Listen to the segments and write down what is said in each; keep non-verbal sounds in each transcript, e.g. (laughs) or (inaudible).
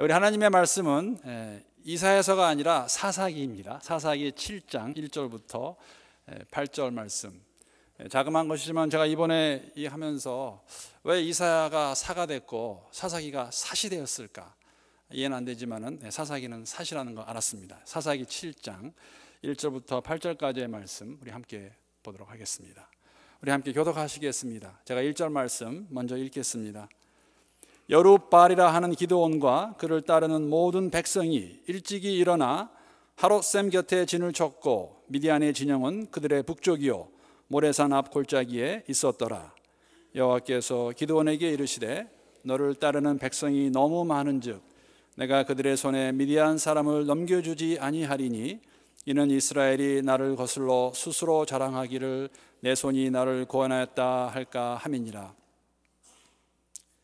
우리 하나님의 말씀은 예, 이사야서가 아니라 사사기입니다. 사사기 7장 1절부터 8절 예, 말씀. 예, 자그마한 것이지만 제가 이번에 이 하면서 왜 이사야가 사가 됐고 사사기가 사시 되었을까? 이해는 안 되지만은 사사기는 사시라는 거 알았습니다. 사사기 7장 1절부터 8절까지의 말씀 우리 함께 보도록 하겠습니다. 우리 함께 교독하시겠습니다. 제가 1절 말씀 먼저 읽겠습니다. 여룻발이라 하는 기도원과 그를 따르는 모든 백성이 일찍이 일어나 하롯샘 곁에 진을 쳤고 미디안의 진영은 그들의 북쪽이요 모래산 앞 골짜기에 있었더라 여호와께서 기도원에게 이르시되 너를 따르는 백성이 너무 많은즉 내가 그들의 손에 미디안 사람을 넘겨주지 아니하리니 이는 이스라엘이 나를 거슬러 스스로 자랑하기를 내 손이 나를 구원하였다 할까 함이니라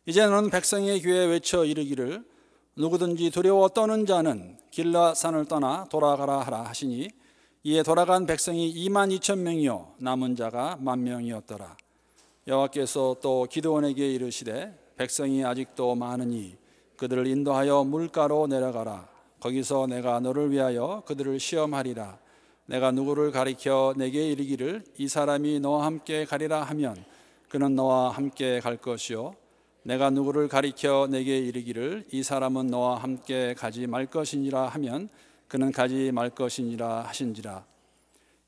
이제 는 백성의 귀에 외쳐 이르기를 누구든지 두려워 떠는 자는 길라산을 떠나 돌아가라 하라 하시니 이에 돌아간 백성이 2만 2천 명이요 남은 자가 만 명이었더라 여호와께서 또 기도원에게 이르시되 백성이 아직도 많으니 그들을 인도하여 물가로 내려가라 거기서 내가 너를 위하여 그들을 시험하리라 내가 누구를 가리켜 내게 이르기를 이 사람이 너와 함께 가리라 하면 그는 너와 함께 갈 것이요 내가 누구를 가리켜 내게 이르기를 이 사람은 너와 함께 가지 말 것이니라 하면 그는 가지 말 것이니라 하신지라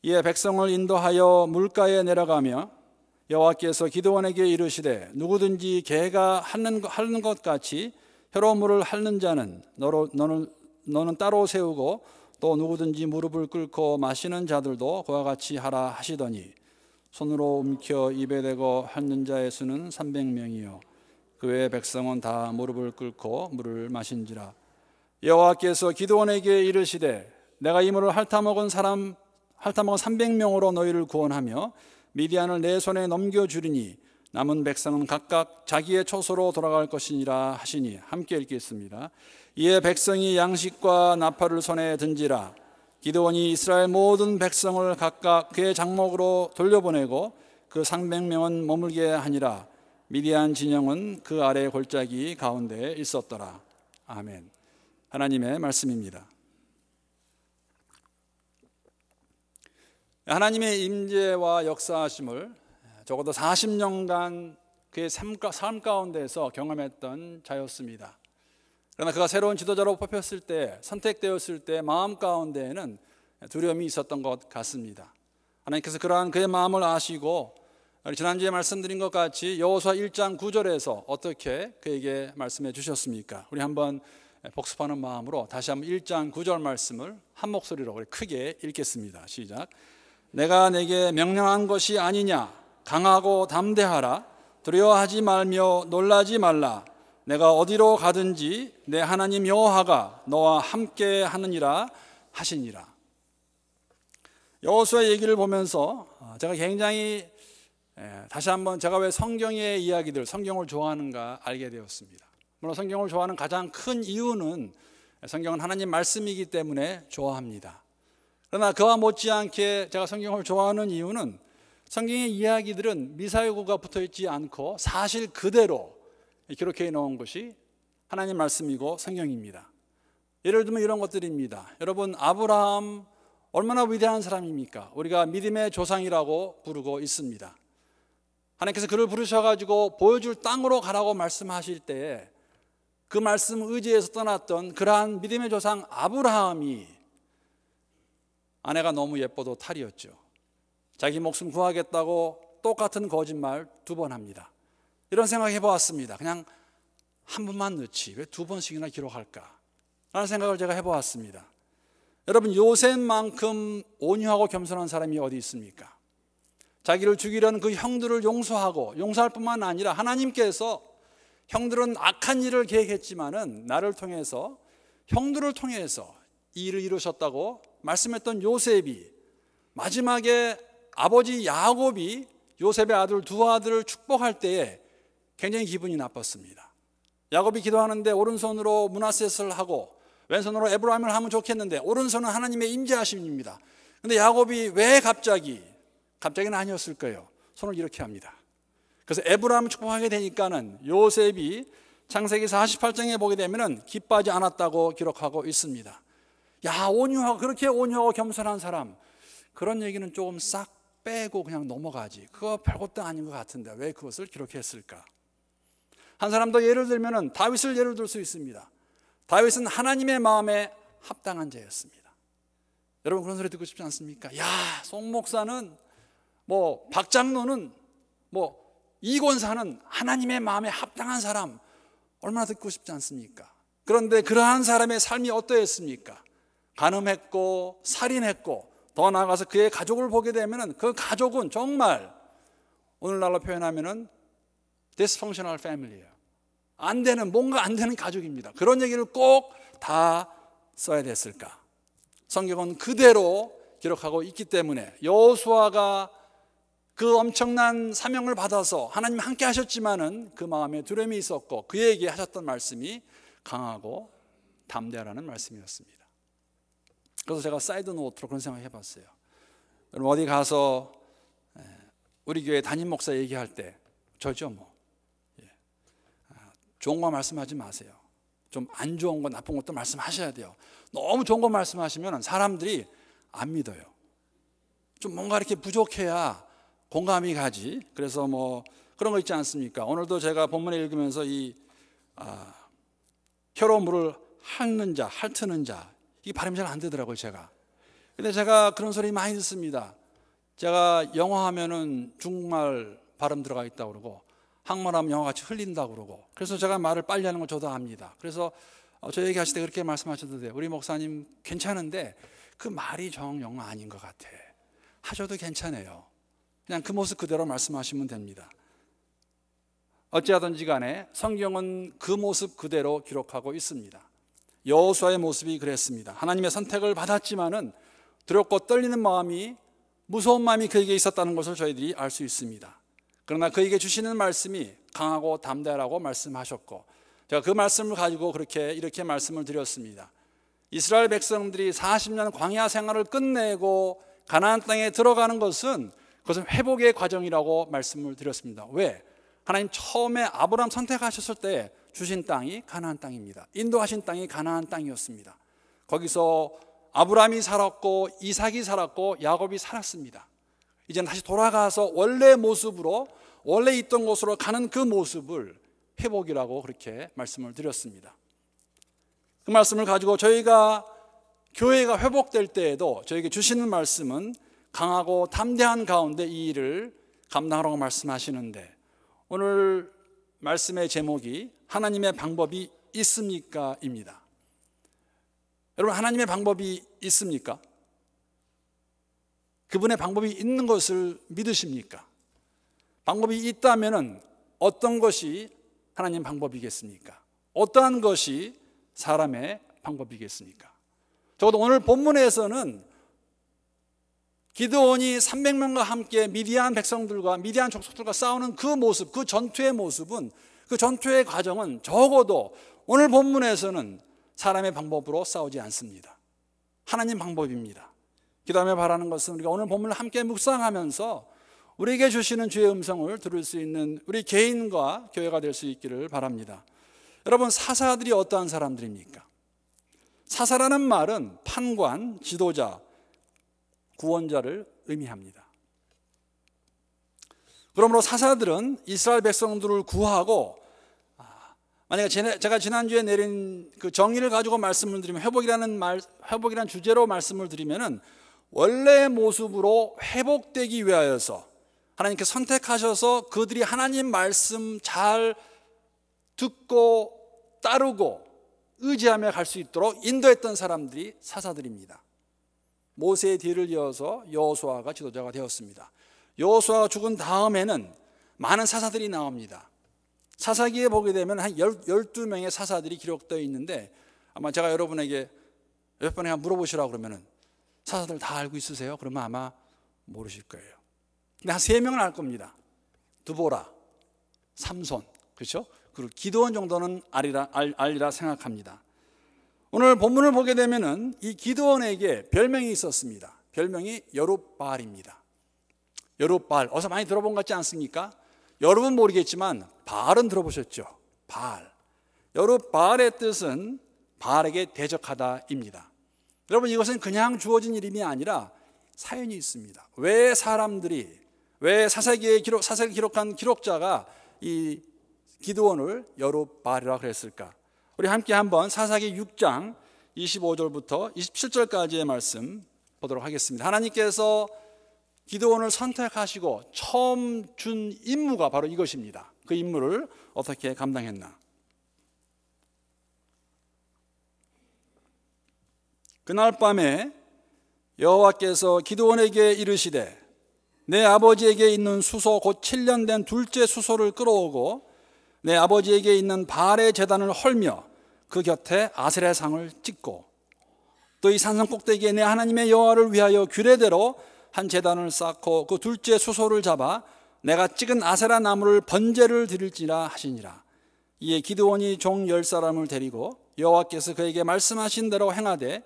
이에 백성을 인도하여 물가에 내려가며 여호와께서 기도원에게 이르시되 누구든지 개가 하는, 하는 것 같이 혀로물을 핥는 자는 너로, 너는, 너는 따로 세우고 또 누구든지 무릎을 꿇고 마시는 자들도 그와 같이 하라 하시더니 손으로 움켜 입에 대고 핥는 자의 수는 300명이요 그외 백성은 다 무릎을 꿇고 물을 마신지라 여호와께서 기드온에게 이르시되 내가 이 물을 핥아먹은 사람 핥아먹은 300명으로 너희를 구원하며 미디안을 내 손에 넘겨 주리니 남은 백성은 각각 자기의 초소로 돌아갈 것이니라 하시니 함께 읽겠습니다. 이에 백성이 양식과 나팔을 손에 든지라 기드온이 이스라엘 모든 백성을 각각 그의 장목으로 돌려보내고 그 300명은 머물게 하니라 미디안 진영은 그 아래 골짜기 가운데 있었더라. 아멘. 하나님의 말씀입니다. 하나님의 임재와 역사하심을 적어도 40년간 그의 삶 가운데서 경험했던 자였습니다. 그러나 그가 새로운 지도자로 뽑혔을 때, 선택되었을 때 마음 가운데에는 두려움이 있었던 것 같습니다. 하나님께서 그러한 그의 마음을 아시고 지난주에 말씀드린 것 같이 여호수아 1장 9절에서 어떻게 그에게 말씀해 주셨습니까? 우리 한번 예, 복습하는 마음으로 다시 한번 1장 9절 말씀을 한 목소리로 우리 크게 읽겠습니다. 시작. 내가 내게 명령한 것이 아니냐 강하고 담대하라 두려워하지 말며 놀라지 말라 내가 어디로 가든지 내 하나님 여호와가 너와 함께 하느니라 하시니라. 여호수아 얘기를 보면서 아, 제가 굉장히 예, 다시 한번 제가 왜 성경의 이야기들, 성경을 좋아하는가 알게 되었습니다. 물론 성경을 좋아하는 가장 큰 이유는 성경은 하나님 말씀이기 때문에 좋아합니다. 그러나 그와 못지않게 제가 성경을 좋아하는 이유는 성경의 이야기들은 미사여구가 붙어 있지 않고 사실 그대로 기록해 놓은 것이 하나님 말씀이고 성경입니다. 예를 들면 이런 것들입니다. 여러분 아브라함 얼마나 위대한 사람입니까? 우리가 믿음의 조상이라고 부르고 있습니다. 하나님께서 그를 부르셔가지고 보여줄 땅으로 가라고 말씀하실 때에 그 말씀 의지에서 떠났던 그러한 믿음의 조상 아브라함이 아내가 너무 예뻐도 탈이었죠. 자기 목숨 구하겠다고 똑같은 거짓말 두 번 합니다. 이런 생각해 보았습니다. 그냥 한 번만 넣지 왜 두 번씩이나 기록할까? 라는 생각을 제가 해 보았습니다. 여러분 요셉만큼 온유하고 겸손한 사람이 어디 있습니까? 자기를 죽이려는 그 형들을 용서하고 용서할 뿐만 아니라 하나님께서 형들은 악한 일을 계획했지만은 나를 통해서 형들을 통해서 이 일을 이루셨다고 말씀했던 요셉이 마지막에 아버지 야곱이 요셉의 아들 두 아들을 축복할 때에 굉장히 기분이 나빴습니다. 야곱이 기도하는데 오른손으로 문하셋을 하고 왼손으로 에브라임을 하면 좋겠는데 오른손은 하나님의 임재하심입니다. 근데 야곱이 왜 갑자기 갑자기는 아니었을 거예요. 손을 이렇게 합니다. 그래서 에브라함을 축복하게 되니까는 요셉이 창세기 48장에 보게 되면은 기뻐하지 않았다고 기록하고 있습니다. 야, 온유하고 그렇게 온유하고 겸손한 사람. 그런 얘기는 조금 싹 빼고 그냥 넘어가지. 그거 별것도 아닌 것 같은데 왜 그것을 기록했을까? 한 사람 도 예를 들면은 다윗을 예를 들 수 있습니다. 다윗은 하나님의 마음에 합당한 자였습니다. 여러분 그런 소리 듣고 싶지 않습니까? 야, 송 목사는 뭐 박장로는 뭐 이권사는 하나님의 마음에 합당한 사람 얼마나 듣고 싶지 않습니까? 그런데 그러한 사람의 삶이 어떠했습니까? 간음했고 살인했고 더 나아가서 그의 가족을 보게 되면은 그 가족은 정말 오늘날로 표현하면은 dysfunctional family예요. 안 되는 뭔가 안 되는 가족입니다. 그런 얘기를 꼭 다 써야 됐을까? 성경은 그대로 기록하고 있기 때문에 여호수아가 그 엄청난 사명을 받아서 하나님 함께 하셨지만은 그 마음에 두려움이 있었고 그에게 하셨던 말씀이 강하고 담대하라는 말씀이었습니다. 그래서 제가 사이드 노트로 그런 생각 해봤어요. 여러분 어디 가서 예, 우리 교회 담임 목사 얘기할 때 저죠 뭐 예. 아, 좋은 거 말씀하지 마세요. 좀 안 좋은 거 나쁜 것도 말씀하셔야 돼요. 너무 좋은 거 말씀하시면 사람들이 안 믿어요. 좀 뭔가 이렇게 부족해야 공감이 가지. 그래서 뭐 그런 거 있지 않습니까? 오늘도 제가 본문을 읽으면서 이 아, 혀로 물을 핥는 자, 핥트는 자. 이 발음이 잘 안 되더라고요, 제가. 근데 제가 그런 소리 많이 듣습니다. 제가 영어 하면은 중국말 발음 들어가 있다고 그러고 한국말 하면 영어 같이 흘린다고 그러고 그래서 제가 말을 빨리 하는 걸 저도 압니다. 그래서 어, 저 얘기하실 때 그렇게 말씀하셔도 돼요. 우리 목사님 괜찮은데 그 말이 정 영어 아닌 것 같아. 하셔도 괜찮아요. 그냥 그 모습 그대로 말씀하시면 됩니다. 어찌하든지 간에 성경은 그 모습 그대로 기록하고 있습니다. 여호수아의 모습이 그랬습니다. 하나님의 선택을 받았지만은 두렵고 떨리는 마음이 무서운 마음이 그에게 있었다는 것을 저희들이 알 수 있습니다. 그러나 그에게 주시는 말씀이 강하고 담대라고 말씀하셨고 제가 그 말씀을 가지고 그렇게 이렇게 말씀을 드렸습니다. 이스라엘 백성들이 40년 광야 생활을 끝내고 가나안 땅에 들어가는 것은 그것은 회복의 과정이라고 말씀을 드렸습니다. 왜? 하나님 처음에 아브라함 선택하셨을 때 주신 땅이 가나안 땅입니다. 인도하신 땅이 가나안 땅이었습니다. 거기서 아브라함이 살았고 이삭이 살았고 야곱이 살았습니다. 이제 다시 돌아가서 원래 모습으로 원래 있던 곳으로 가는 그 모습을 회복이라고 그렇게 말씀을 드렸습니다. 그 말씀을 가지고 저희가 교회가 회복될 때에도 저에게 주시는 말씀은 강하고 담대한 가운데 이 일을 감당하라고 말씀하시는데 오늘 말씀의 제목이 하나님의 방법이 있습니까입니다. 여러분 하나님의 방법이 있습니까? 그분의 방법이 있는 것을 믿으십니까? 방법이 있다면은 어떤 것이 하나님 방법이겠습니까? 어떠한 것이 사람의 방법이겠습니까? 적어도 오늘 본문에서는 기드온이 300명과 함께 미디안 백성들과 미디안 족속들과 싸우는 그 모습, 그 전투의 모습은 그 전투의 과정은 적어도 오늘 본문에서는 사람의 방법으로 싸우지 않습니다. 하나님 방법입니다. 기도하며 바라는 것은 우리가 오늘 본문을 함께 묵상하면서 우리에게 주시는 주의 음성을 들을 수 있는 우리 개인과 교회가 될 수 있기를 바랍니다. 여러분 사사들이 어떠한 사람들입니까? 사사라는 말은 판관, 지도자, 구원자를 의미합니다. 그러므로 사사들은 이스라엘 백성들을 구하고 아, 만약에 제가 지난주에 내린 그 정의를 가지고 말씀을 드리면 회복이라는 말 회복이란 주제로 말씀을 드리면은 원래의 모습으로 회복되기 위하여서 하나님께 선택하셔서 그들이 하나님 말씀 잘 듣고 따르고 의지하며 갈 수 있도록 인도했던 사람들이 사사들입니다. 모세의 뒤를 이어서 여호수아가 지도자가 되었습니다. 여호수아가 죽은 다음에는 많은 사사들이 나옵니다. 사사기에 보게 되면 한 12명의 사사들이 기록되어 있는데 아마 제가 여러분에게 몇 번에 물어보시라고 그러면은 사사들 다 알고 있으세요? 그러면 아마 모르실 거예요. 근데 한 3명은 알 겁니다. 두보라, 삼손, 그렇죠? 그리고 기도원 정도는 알이라, 알, 알라 생각합니다. 오늘 본문을 보게 되면은 이기도원에게 별명이 있었습니다. 별명이 여룻발입니다여룻발 어서 많이 들어본 것 같지 않습니까? 여러분 모르겠지만 발은 들어보셨죠? 발. 여룻발의 뜻은 발에게 대적하다입니다. 여러분 이것은 그냥 주어진 이름이 아니라 사연이 있습니다. 왜 사람들이 왜 사사기에 기록 사사기 기록한 기록자가 이기도원을여룻발이라고 그랬을까? 우리 함께 한번 사사기 6장 25절부터 27절까지의 말씀 보도록 하겠습니다. 하나님께서 기도원을 선택하시고 처음 준 임무가 바로 이것입니다. 그 임무를 어떻게 감당했나? 그날 밤에 여호와께서 기도원에게 이르시되 내 아버지에게 있는 수소 곧 7년 된 둘째 수소를 끌어오고 내 아버지에게 있는 바의 재단을 헐며 그 곁에 아세라 상을 찍고 또 이 산성 꼭대기에 내 하나님의 여호와를 위하여 규례대로 한 제단을 쌓고 그 둘째 수소를 잡아 내가 찍은 아세라 나무를 번제를 드릴지라 하시니라. 이에 기드온이 종 열 사람을 데리고 여호와께서 그에게 말씀하신 대로 행하되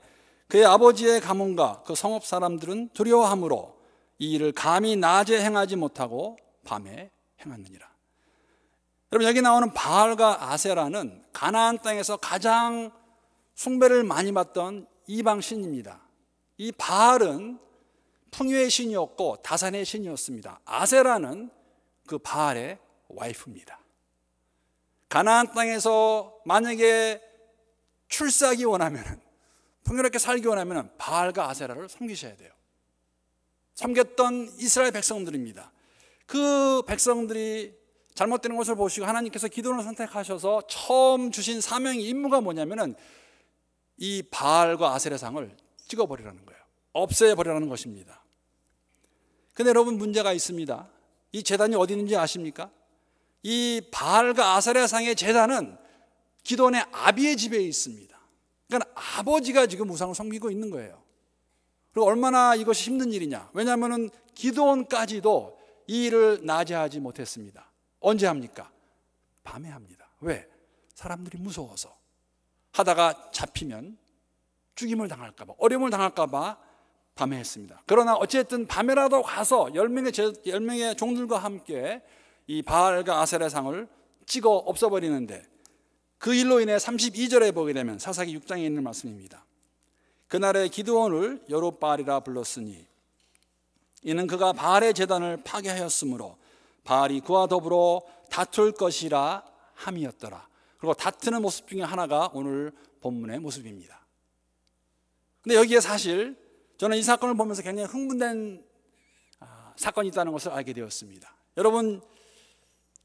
그의 아버지의 가문과 그 성읍 사람들은 두려워함으로 이 일을 감히 낮에 행하지 못하고 밤에 행하느니라. 여러분 여기 나오는 바알과 아세라는 가나안 땅에서 가장 숭배를 많이 받던 이방 신입니다. 이 바알은 풍요의 신이었고 다산의 신이었습니다. 아세라는 그 바알의 와이프입니다. 가나안 땅에서 만약에 출세하기 원하면은 풍요롭게 살기 원하면은 바알과 아세라를 섬기셔야 돼요. 섬겼던 이스라엘 백성들입니다. 그 백성들이 잘못되는 것을 보시고 하나님께서 기도를 선택하셔서 처음 주신 사명의 임무가 뭐냐면은 이 바알과 아세의 상을 찍어버리라는 거예요. 없애버리라는 것입니다. 근데 여러분 문제가 있습니다. 이 재단이 어디 있는지 아십니까? 이 바알과 아세의 상의 재단은 기도원의 아비의 집에 있습니다. 그러니까 아버지가 지금 우상을 섬기고 있는 거예요. 그리고 얼마나 이것이 힘든 일이냐. 왜냐하면 기도원까지도 이 일을 낮에 하지 못했습니다. 언제 합니까? 밤에 합니다. 왜? 사람들이 무서워서. 하다가 잡히면 죽임을 당할까봐, 어려움을 당할까봐 밤에 했습니다. 그러나 어쨌든 밤에라도 가서 10명의, 10명의 종들과 함께 이 바알과 아셀의 상을 찍어 없어버리는데 그 일로 인해 32절에 보게 되면 사사기 6장에 있는 말씀입니다. 그날의 기드온을 여롯바알이라 불렀으니 이는 그가 바알의 재단을 파괴하였으므로 바알이 그와 더불어 다툴 것이라 함이었더라. 그리고 다투는 모습 중에 하나가 오늘 본문의 모습입니다. 근데 여기에 사실 저는 이 사건을 보면서 굉장히 흥분된 아, 사건이 있다는 것을 알게 되었습니다. 여러분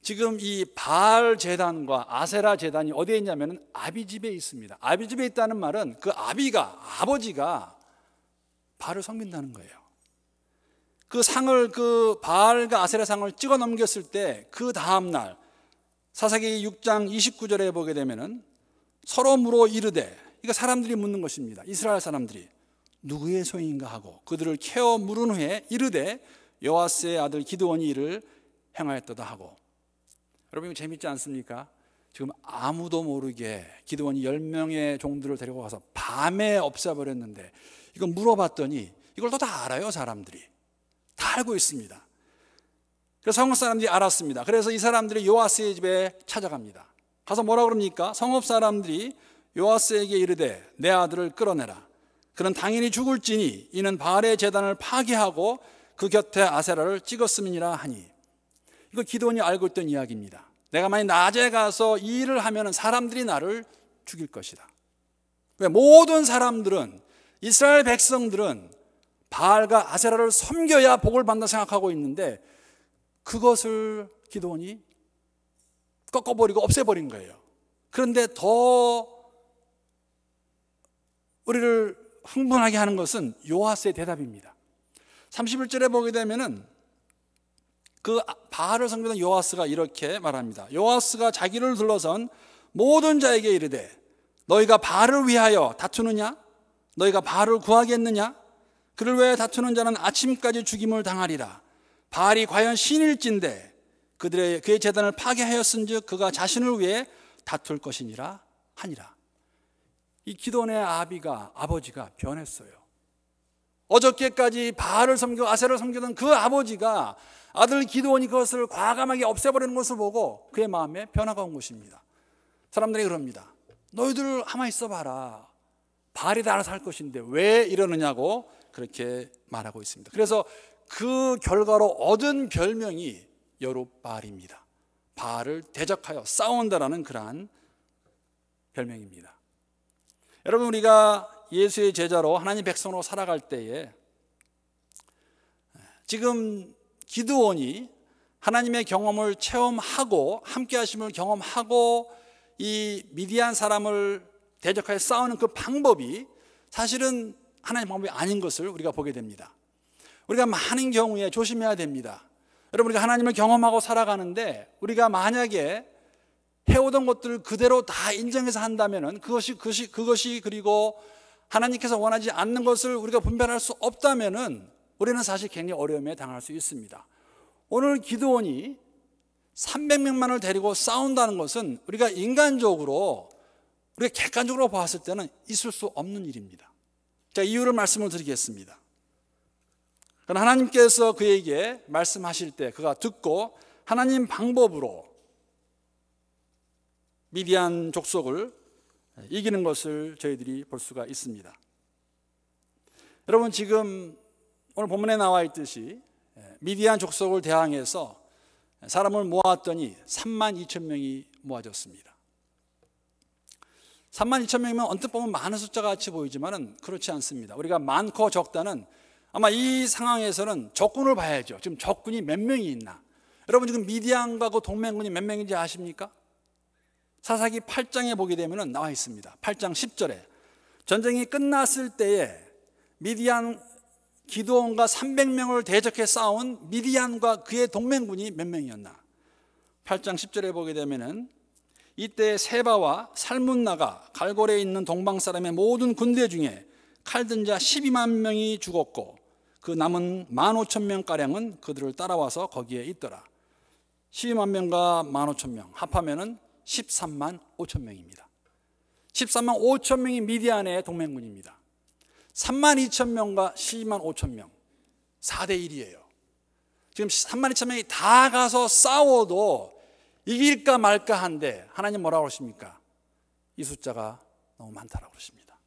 지금 이 바알 재단과 아세라 재단이 어디에 있냐면 아비 집에 있습니다. 아비 집에 있다는 말은 그 아비가 아버지가 바을 섬긴다는 거예요. 그 상을 그 바알과 아세라 상을 찍어 넘겼을 때 그 다음 날 사사기 6장 29절에 보게 되면은 서로 물어 이르되 이거 사람들이 묻는 것입니다. 이스라엘 사람들이 누구의 소인가 하고 그들을 케어 물은 후에 이르되 여호와스의 아들 기드온이 이를 행하였도다 하고 여러분 재밌지 않습니까? 지금 아무도 모르게 기드온이 10명의 종들을 데리고 가서 밤에 없애버렸는데 이거 물어봤더니 이걸 또 다 알아요 사람들이 다 알고 있습니다. 그래서 성읍 사람들이 알았습니다. 그래서 이 사람들이 요아스의 집에 찾아갑니다. 가서 뭐라 그럽니까? 성읍 사람들이 요아스에게 이르되 내 아들을 끌어내라. 그는 당연히 죽을지니 이는 바알의 재단을 파괴하고 그 곁에 아세라를 찍었음이니라 하니 이거 기도원이 알고 있던 이야기입니다. 내가 만약 낮에 가서 이 일을 하면 사람들이 나를 죽일 것이다. 왜 모든 사람들은 이스라엘 백성들은 바알과 아세라를 섬겨야 복을 받는다 생각하고 있는데 그것을 기도원이 꺾어버리고 없애버린 거예요. 그런데 더 우리를 흥분하게 하는 것은 요하스의 대답입니다. 31절에 보게 되면은 그 바알을 섬기던 요하스가 이렇게 말합니다. 요하스가 자기를 둘러선 모든 자에게 이르되 너희가 바알을 위하여 다투느냐? 너희가 바알을 구하겠느냐? 그를 위해 다투는 자는 아침까지 죽임을 당하리라. 바알이 과연 신일진데 그들의 그의 재단을 파괴하였은즉 그가 자신을 위해 다툴 것이니라 하니라. 이기도원의 아비가 아버지가 변했어요. 어저께까지 바알을 섬겨 아세를 섬기던 그 아버지가 아들 기도원이 그것을 과감하게 없애버리는 것을 보고 그의 마음에 변화가 온 것입니다. 사람들이 그럽니다. 너희들 아마 있어봐라. 바알이 다 알아서 할 것인데 왜 이러느냐고 그렇게 말하고 있습니다. 그래서 그 결과로 얻은 별명이 여룻발입니다바을 대적하여 싸운다라는 그러한 별명입니다. 여러분 우리가 예수의 제자로 하나님 백성으로 살아갈 때에 지금 기드온이 하나님의 경험을 체험하고 함께 하심을 경험하고 이 미디안 사람을 대적하여 싸우는 그 방법이 사실은 하나님 의 방법이 아닌 것을 우리가 보게 됩니다. 우리가 많은 경우에 조심해야 됩니다. 여러분, 우리가 하나님을 경험하고 살아가는데 우리가 만약에 해오던 것들을 그대로 다 인정해서 한다면 그것이, 그것이, 그것이 그리고 하나님께서 원하지 않는 것을 우리가 분별할 수 없다면 우리는 사실 굉장히 어려움에 당할 수 있습니다. 오늘 기도원이 300명만을 데리고 싸운다는 것은 우리가 인간적으로 우리가 객관적으로 보을 때는 있을 수 없는 일입니다. 제 이유를 말씀을 드리겠습니다. 하나님께서 그에게 말씀하실 때 그가 듣고 하나님 방법으로 미디안 족속을 이기는 것을 저희들이 볼 수가 있습니다. 여러분 지금 오늘 본문에 나와 있듯이 미디안 족속을 대항해서 사람을 모았더니 3만 2천 명이 모아졌습니다. 3만 2천 명이면 언뜻 보면 많은 숫자 가 같이 보이지만은 그렇지 않습니다. 우리가 많고 적다는 아마 이 상황에서는 적군을 봐야죠. 지금 적군이 몇 명이 있나? 여러분 지금 미디안과 그 동맹군이 몇 명인지 아십니까? 사사기 8장에 보게 되면 나와 있습니다. 8장 10절에 전쟁이 끝났을 때에 미디안 기도원과 300명을 대적해 싸운 미디안과 그의 동맹군이 몇 명이었나? 8장 10절에 보게 되면은 이때 세바와 살문나가 갈고래에 있는 동방 사람의 모든 군대 중에 칼든 자 12만 명이 죽었고 그 남은 1만 5천 명가량은 그들을 따라와서 거기에 있더라. 12만 명과 1만 5천 명 합하면은 13만 5천 명입니다. 13만 5천 명이 미디안의 동맹군입니다. 3만 2천 명과 12만 5천 명. 4대 1이에요. 지금 3만 2천 명이 다 가서 싸워도 이길까 말까 한데 하나님 뭐라고 그러십니까? 이 숫자가 너무 많다라고 그러십니다.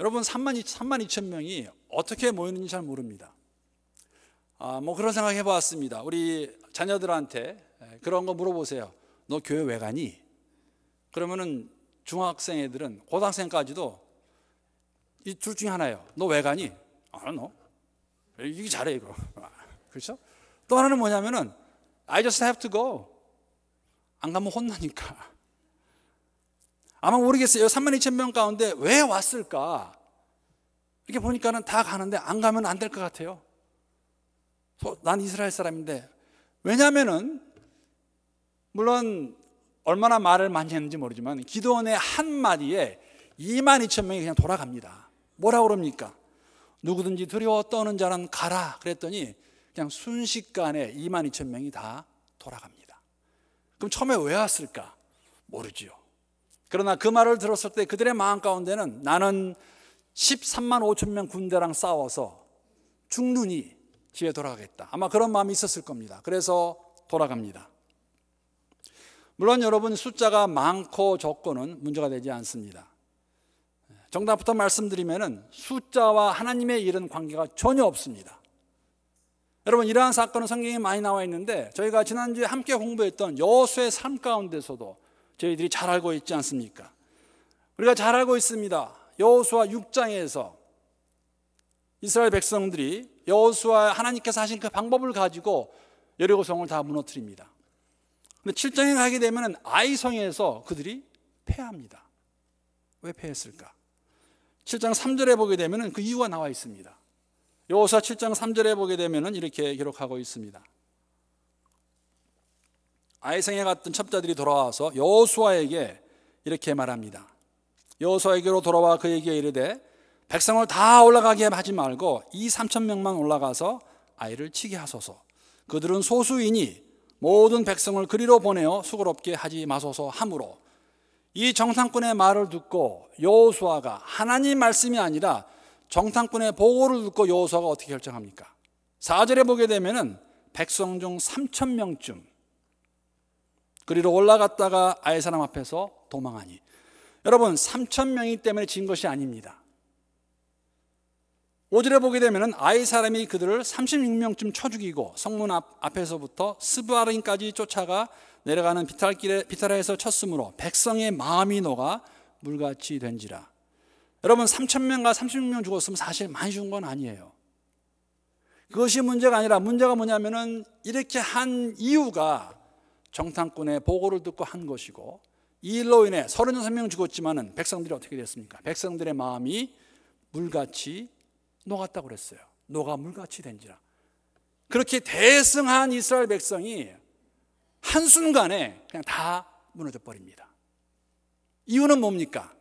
여러분 3만 3만 2천 명이 어떻게 모이는지 잘 모릅니다. 아, 뭐 그런 생각 해봤습니다. 우리 자녀들한테 예, 그런 거 물어보세요. 너 교회 왜 가니? 그러면은 중학생 애들은 고등학생까지도 이 둘 중에 하나예요. 너 왜 가니? 아, 너 이게 잘해 이거. (laughs) 그렇죠? 또 하나는 뭐냐면은 I just have to go. 안 가면 혼나니까. 아마 모르겠어요. 3만 2천 명 가운데 왜 왔을까? 이렇게 보니까는 다 가는데 안 가면 안 될 것 같아요. 난 이스라엘 사람인데. 왜냐면은, 물론 얼마나 말을 많이 했는지 모르지만 기도원의 한마디에 2만 2천 명이 그냥 돌아갑니다. 뭐라 그럽니까? 누구든지 두려워 떠는 자는 가라. 그랬더니 그냥 순식간에 2만 2천 명이 다 돌아갑니다. 그럼 처음에 왜 왔을까? 모르지요. 그러나 그 말을 들었을 때 그들의 마음 가운데는 나는 13만 5천 명 군대랑 싸워서 죽느니 집에 돌아가겠다. 아마 그런 마음이 있었을 겁니다. 그래서 돌아갑니다. 물론 여러분 숫자가 많고 적고는 문제가 되지 않습니다. 정답부터 말씀드리면 숫자와 하나님의 일은 관계가 전혀 없습니다. 여러분 이러한 사건은 성경에 많이 나와 있는데 저희가 지난주에 함께 공부했던 여수의 삶 가운데서도 저희들이 잘 알고 있지 않습니까? 우리가 잘 알고 있습니다. 여호수아 6장에서 이스라엘 백성들이 여호수아 하나님께서 하신 그 방법을 가지고 여리고 성을 다 무너뜨립니다. 근데 7장에 가게 되면 아이 성에서 그들이 패합니다. 왜 패했을까? 7장 3절에 보게 되면 그 이유가 나와 있습니다. 요호수 7장 3절에 보게 되면 이렇게 기록하고 있습니다. 아이생에 갔던 첩자들이 돌아와서 여호수아에게 이렇게 말합니다. 여호수아에게로 돌아와 그에게 이르되 백성을 다 올라가게 하지 말고 이 3천 명만 올라가서 아이를 치게 하소서. 그들은 소수이니 모든 백성을 그리로 보내어 수고롭게 하지 마소서 함으로 이 정상꾼의 말을 듣고 여호수아가 하나님 말씀이 아니라 정탐꾼의 보고를 듣고 여호수아가 어떻게 결정합니까? 4절에 보게 되면은 백성 중 3천 명쯤 그리로 올라갔다가 아예 사람 앞에서 도망하니 여러분 3천 명이 때문에 진 것이 아닙니다. 5절에 보게 되면 아이 사람이 그들을 36명쯤 쳐 죽이고 성문 앞, 앞에서부터 스브아린까지 쫓아가 내려가는 비탈길에, 비탈에서 쳤으므로 백성의 마음이 녹아 물같이 된지라 여러분 3천명과 36명 죽었으면 사실 많이 죽은 건 아니에요. 그것이 문제가 아니라 문제가 뭐냐면은 이렇게 한 이유가 정탐꾼의 보고를 듣고 한 것이고 이 일로 인해 36명 죽었지만은 백성들이 어떻게 됐습니까? 백성들의 마음이 물같이 녹았다고 그랬어요. 녹아 물같이 된지라. 그렇게 대승한 이스라엘 백성이 한순간에 그냥 다 무너져 버립니다. 이유는 뭡니까?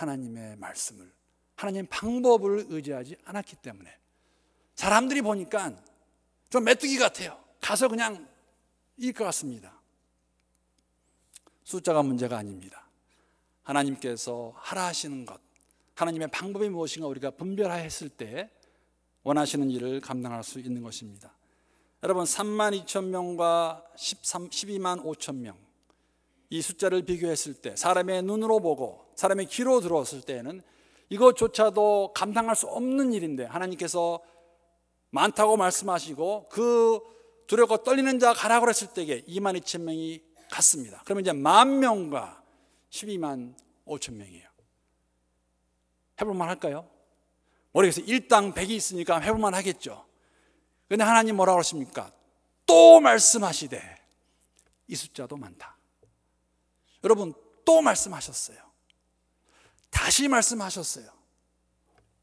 하나님의 말씀을 하나님 방법을 의지하지 않았기 때문에 사람들이 보니까 좀 메뚜기 같아요. 가서 그냥 일것 같습니다. 숫자가 문제가 아닙니다. 하나님께서 하라 하시는 것, 하나님의 방법이 무엇인가 우리가 분별하였을 때 원하시는 일을 감당할 수 있는 것입니다. 여러분, 3만 2천 명과 13, 12만 5천 명. 이 숫자를 비교했을 때 사람의 눈으로 보고 사람의 귀로 들었을 때에는 이것조차도 감당할 수 없는 일인데 하나님께서 많다고 말씀하시고 그 두렵고 떨리는 자 가라고 했을 때에 2만 2천 명이 갔습니다. 그러면 이제 만 명과 12만 5천 명이에요. 해볼만 할까요? 모르겠어요. 일당 100이 있으니까 해볼만 하겠죠. 근데 하나님 뭐라고 하십니까? 또 말씀하시되 이 숫자도 많다. 여러분 또 말씀하셨어요. 다시 말씀하셨어요.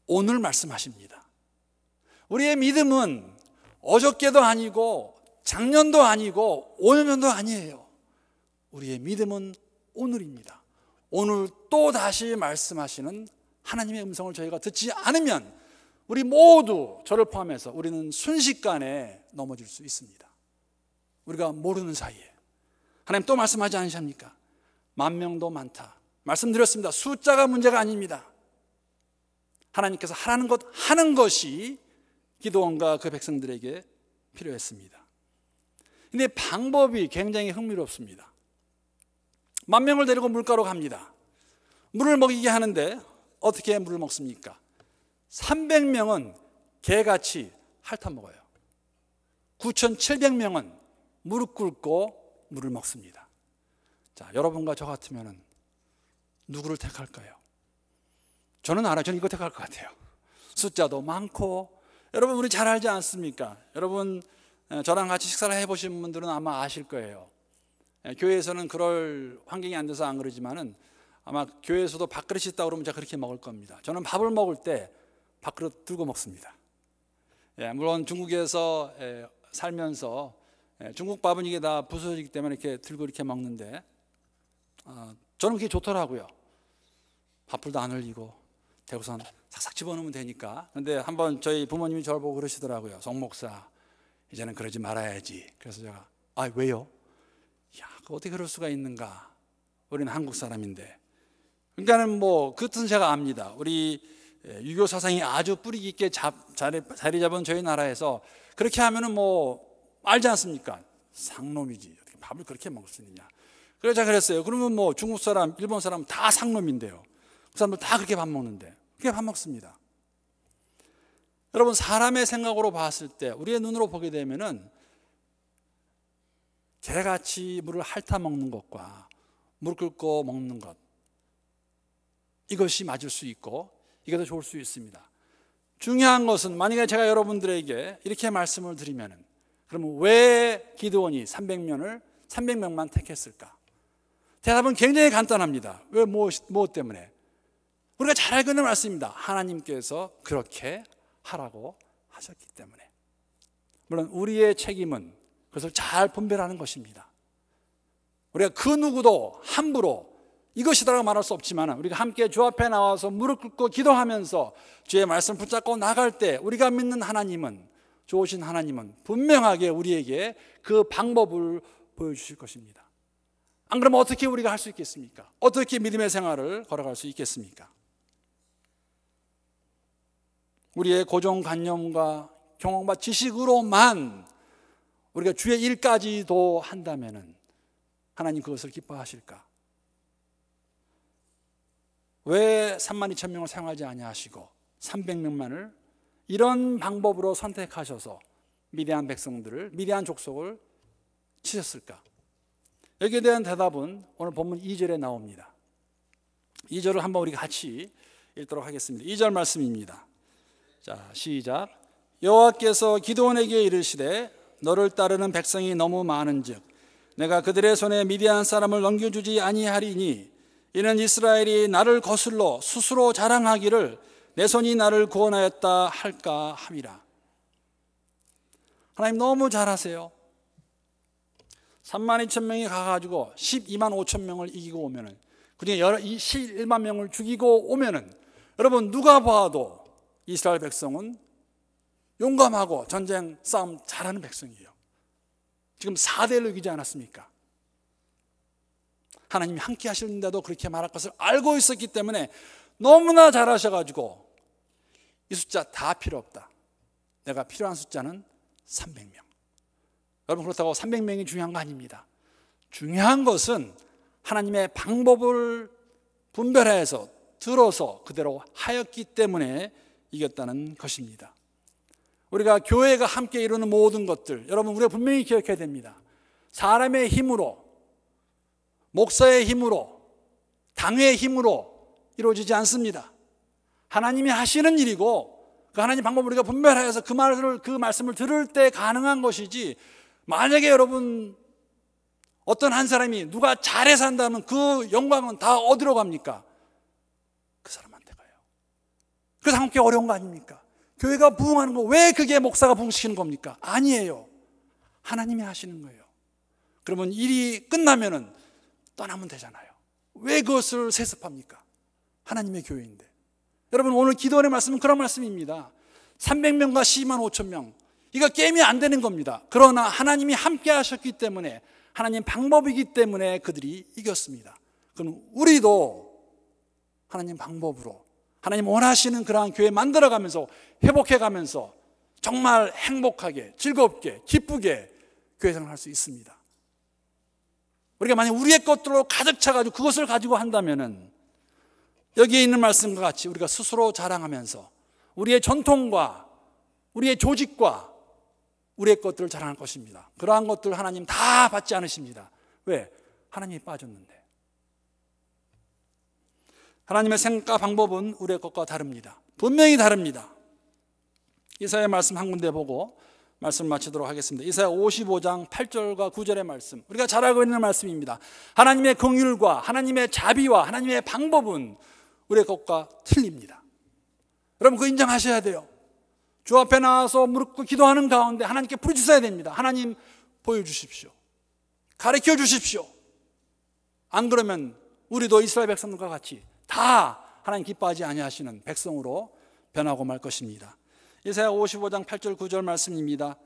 오늘 말씀하십니다. 우리의 믿음은 어저께도 아니고 작년도 아니고 5년도 아니에요. 우리의 믿음은 오늘입니다. 오늘 또 다시 말씀하시는 하나님의 음성을 저희가 듣지 않으면 우리 모두 저를 포함해서 우리는 순식간에 넘어질 수 있습니다. 우리가 모르는 사이에 하나님 또 말씀하지 않으십니까? 만 명도 많다. 말씀드렸습니다. 숫자가 문제가 아닙니다. 하나님께서 하라는 것, 하는 것이 기도원과 그 백성들에게 필요했습니다. 근데 방법이 굉장히 흥미롭습니다. 만 명을 데리고 물가로 갑니다. 물을 먹이게 하는데 어떻게 물을 먹습니까? 300명은 개같이 핥아 먹어요. 9,700명은 무릎 꿇고 물을 먹습니다. 자, 여러분과 저 같으면은 누구를 택할까요? 저는 알아요. 저는 이거 택할 것 같아요. 숫자도 많고, 여러분, 우리 잘 알지 않습니까? 여러분, 저랑 같이 식사를 해보신 분들은 아마 아실 거예요. 교회에서는 그럴 환경이 안 돼서 안 그러지만은 아마 교회에서도 밥그릇 있다 그러면 제가 그렇게 먹을 겁니다. 저는 밥을 먹을 때 밥그릇 들고 먹습니다. 예, 물론 중국에서 살면서 중국 밥은 이게 다 부서지기 때문에 이렇게 들고 이렇게 먹는데 어, 저는 그게 좋더라고요. 밥풀도 안 흘리고 대우선 싹싹 집어넣으면 되니까. 근데 한번 저희 부모님이 저를 보고 그러시더라고요. 송 목사 이제는 그러지 말아야지. 그래서 제가 아 왜요? 야 어떻게 그럴 수가 있는가? 우리는 한국 사람인데. 그러니까는 뭐그 뜻은 제가 압니다. 우리 예, 유교 사상이 아주 뿌리 깊게 잡, 자리, 자리 잡은 저희 나라에서 그렇게 하면은 뭐 알지 않습니까? 상놈이지. 어떻게 밥을 그렇게 먹을 수 있느냐. 그래서 제가 그랬어요. 그러면 뭐 중국 사람, 일본 사람 다 상놈인데요. 그 사람들 다 그렇게 밥 먹는데. 그렇게 밥 먹습니다. 여러분, 사람의 생각으로 봤을 때, 우리의 눈으로 보게 되면은 개같이 물을 핥아 먹는 것과 물 끓고 먹는 것. 이것이 맞을 수 있고, 이게 더 좋을 수 있습니다. 중요한 것은 만약에 제가 여러분들에게 이렇게 말씀을 드리면은 그러면 왜 기도원이 300명을 300명만 택했을까? 대답은 굉장히 간단합니다. 왜, 뭐, 뭐 때문에? 우리가 잘 알고 있는 말씀입니다. 하나님께서 그렇게 하라고 하셨기 때문에. 물론 우리의 책임은 그것을 잘 분별하는 것입니다. 우리가 그 누구도 함부로 이것이다라고 말할 수 없지만 우리가 함께 주 앞에 나와서 무릎 꿇고 기도하면서 주의 말씀 붙잡고 나갈 때 우리가 믿는 하나님은 좋으신 하나님은 분명하게 우리에게 그 방법을 보여주실 것입니다. 안 그러면 어떻게 우리가 할 수 있겠습니까? 어떻게 믿음의 생활을 걸어갈 수 있겠습니까? 우리의 고정관념과 경험과 지식으로만 우리가 주의 일까지도 한다면 하나님 그것을 기뻐하실까? 왜 3만 2천 명을 사용하지 아니하시고 300명만을 이런 방법으로 선택하셔서 미대한 백성들을 미대한 족속을 치셨을까? 여기에 대한 대답은 오늘 본문 2절에 나옵니다. 2절을 한번 우리 같이 읽도록 하겠습니다. 2절 말씀입니다. 자, 시작. 여호와께서 기도원에게 이르시되 너를 따르는 백성이 너무 많은즉 내가 그들의 손에 미디안 사람을 넘겨주지 아니하리니 이는 이스라엘이 나를 거슬러 스스로 자랑하기를 내 손이 나를 구원하였다 할까 함이라. 하나님 너무 잘하세요. 3만 2천 명이 가가지고 12만 5천 명을 이기고 오면은 그중에 11만 명을 죽이고 오면은 여러분 누가 봐도 이스라엘 백성은 용감하고 전쟁 싸움 잘하는 백성이에요. 지금 4대를 이기지 않았습니까? 하나님이 함께 하시는데도 그렇게 말할 것을 알고 있었기 때문에 너무나 잘하셔가지고 이 숫자 다 필요 없다. 내가 필요한 숫자는 300명. 여러분 그렇다고 300명이 중요한 거 아닙니다. 중요한 것은 하나님의 방법을 분별해서 들어서 그대로 하였기 때문에 이겼다는 것입니다. 우리가 교회가 함께 이루는 모든 것들, 여러분, 우리가 분명히 기억해야 됩니다. 사람의 힘으로, 목사의 힘으로, 당의 힘으로 이루어지지 않습니다. 하나님이 하시는 일이고, 그 하나님 방법을 우리가 분별하여서 그 말을, 그 말씀을 들을 때 가능한 것이지, 만약에 여러분 어떤 한 사람이 누가 잘해 산다면 그 영광은 다 어디로 갑니까? 그 사람한테 가요. 그래서 한국 어려운 거 아닙니까? 교회가 부흥하는 거 왜 그게 목사가 부흥시키는 겁니까? 아니에요. 하나님이 하시는 거예요. 그러면 일이 끝나면은 떠나면 되잖아요. 왜 그것을 세습합니까? 하나님의 교회인데. 여러분 오늘 기도원의 말씀은 그런 말씀입니다. 300명과 12만 5천 명. 이거 게임이 안 되는 겁니다. 그러나 하나님이 함께 하셨기 때문에 하나님 방법이기 때문에 그들이 이겼습니다. 그럼 우리도 하나님 방법으로 하나님 원하시는 그러한 교회 만들어가면서 회복해가면서 정말 행복하게 즐겁게 기쁘게 교회 생활할 수 있습니다. 우리가 만약 우리의 것들로 가득 차가지고 그것을 가지고 한다면은 여기에 있는 말씀과 같이 우리가 스스로 자랑하면서 우리의 전통과 우리의 조직과 우리의 것들을 자랑할 것입니다. 그러한 것들 하나님 다 받지 않으십니다. 왜? 하나님이 빠졌는데. 하나님의 생각과 방법은 우리의 것과 다릅니다. 분명히 다릅니다. 이사의 말씀 한 군데 보고 말씀 마치도록 하겠습니다. 이사야 55장 8절과 9절의 말씀. 우리가 잘 알고 있는 말씀입니다. 하나님의 긍휼과 하나님의 자비와 하나님의 방법은 우리의 것과 틀립니다. 여러분 그 인정하셔야 돼요. 주 앞에 나와서 무릎 꿇고 기도하는 가운데 하나님께 부르짖어야 됩니다. 하나님 보여주십시오. 가르쳐 주십시오. 안 그러면 우리도 이스라엘 백성들과 같이 다 하나님 기뻐하지 아니하시는 백성으로 변하고 말 것입니다. 이사야 55장 8절 9절 말씀입니다.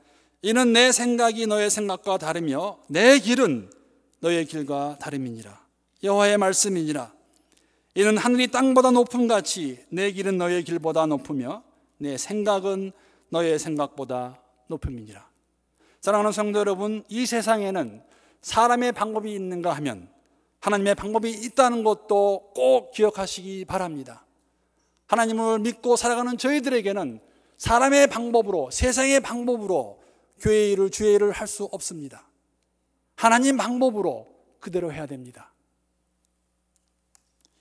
이는 내 생각이 너의 생각과 다르며 내 길은 너의 길과 다름이니라. 여호와의 말씀이니라. 이는 하늘이 땅보다 높음 같이 내 길은 너의 길보다 높으며 내 생각은 너의 생각보다 높음이니라. 사랑하는 성도 여러분, 이 세상에는 사람의 방법이 있는가 하면 하나님의 방법이 있다는 것도 꼭 기억하시기 바랍니다. 하나님을 믿고 살아가는 저희들에게는 사람의 방법으로, 세상의 방법으로 교회 일을, 주의 일을 할 수 없습니다. 하나님 방법으로 그대로 해야 됩니다.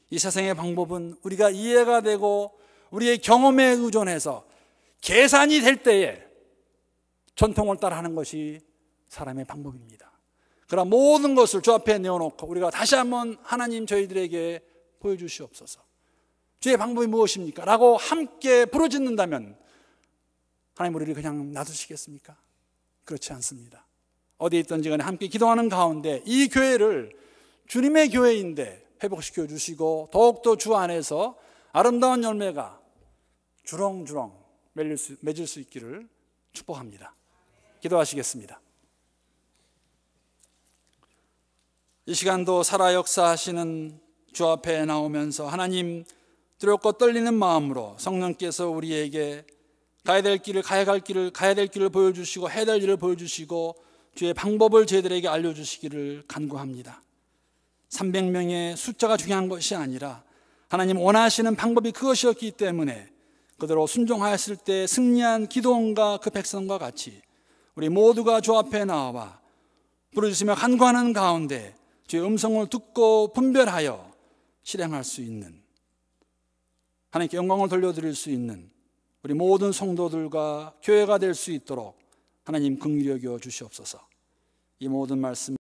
이 세상의 방법은 우리가 이해가 되고 우리의 경험에 의존해서 계산이 될 때에 전통을 따라 하는 것이 사람의 방법입니다. 그러나 모든 것을 주 앞에 내어놓고 우리가 다시 한번 하나님 저희들에게 보여주시옵소서. 주의 방법이 무엇입니까? 라고 함께 부르짖는다면 하나님 우리를 그냥 놔두시겠습니까? 그렇지 않습니다. 어디 있든지 간에 함께 기도하는 가운데 이 교회를 주님의 교회인데 회복시켜 주시고 더욱더 주 안에서 아름다운 열매가 주렁주렁 맺을 수, 맺을 수 있기를 축복합니다. 기도하시겠습니다. 이 시간도 살아 역사하시는 주 앞에 나오면서 하나님 두렵고 떨리는 마음으로 성령께서 우리에게 가야 될 길을 가야 갈 길을 가야 될 길을 보여주시고 해야 될 일을 보여주시고 주의 방법을 저희들에게 알려주시기를 간구합니다. 300명의 숫자가 중요한 것이 아니라 하나님 원하시는 방법이 그것이었기 때문에 그대로 순종하였을 때 승리한 기도원과 그 백성과 같이 우리 모두가 주 앞에 나와 부르짖으며 간구하는 가운데 주의 음성을 듣고 분별하여 실행할 수 있는 하나님께 영광을 돌려드릴 수 있는 우리 모든 성도들과 교회가 될 수 있도록 하나님 긍휼히 여겨 주시옵소서. 이 모든 말씀